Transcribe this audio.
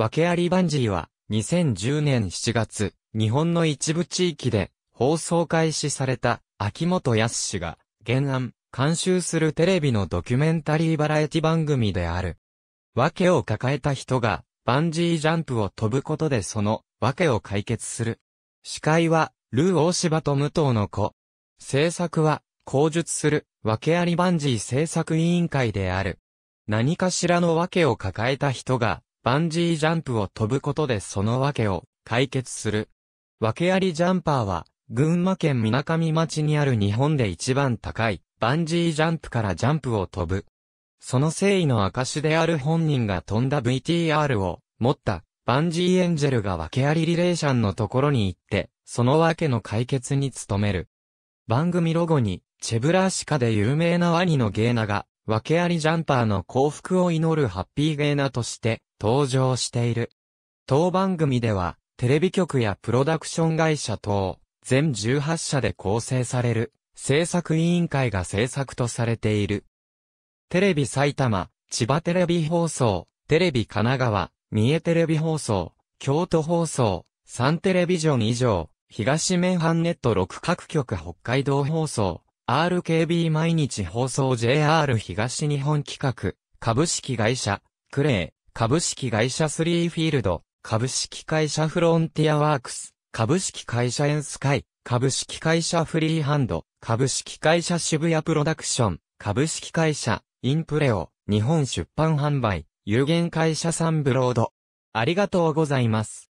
訳ありバンジーは、2010年7月、日本の一部地域で、放送開始された、秋元康氏が、原案、監修するテレビのドキュメンタリーバラエティ番組である。訳を抱えた人が、バンジージャンプを飛ぶことでその、訳を解決する。司会は、ルー大柴と武藤の子。制作は、口述する、訳ありバンジー制作委員会である。何かしらの訳を抱えた人が、バンジージャンプを飛ぶことでその訳を解決する。訳ありジャンパーは、群馬県水上町にある日本で一番高い、バンジージャンプからジャンプを飛ぶ。その誠意の証である本人が飛んだ VTR を持ったバンジーエンジェルが訳ありリレーションのところに行って、その訳の解決に努める。番組ロゴに、チェブラーシカで有名なワニのゲーナが、訳ありジャンパーの幸福を祈るハッピーゲーナとして登場している。当番組では、テレビ局やプロダクション会社等、全18社で構成される、制作委員会が制作とされている。テレビ埼玉、千葉テレビ放送、テレビ神奈川、三重テレビ放送、京都放送、サンテレビジョン以上、東ハンネット6各局北海道放送、RKB 毎日放送 JR 東日本企画、株式会社、クレ株式会社スリーフィールド、株式会社フロンティアワークス、株式会社エンスカイ、株式会社フリーハンド、株式会社渋谷プロダクション、株式会社、インプレオ、日本出版販売、有限会社サンブロード。ありがとうございます。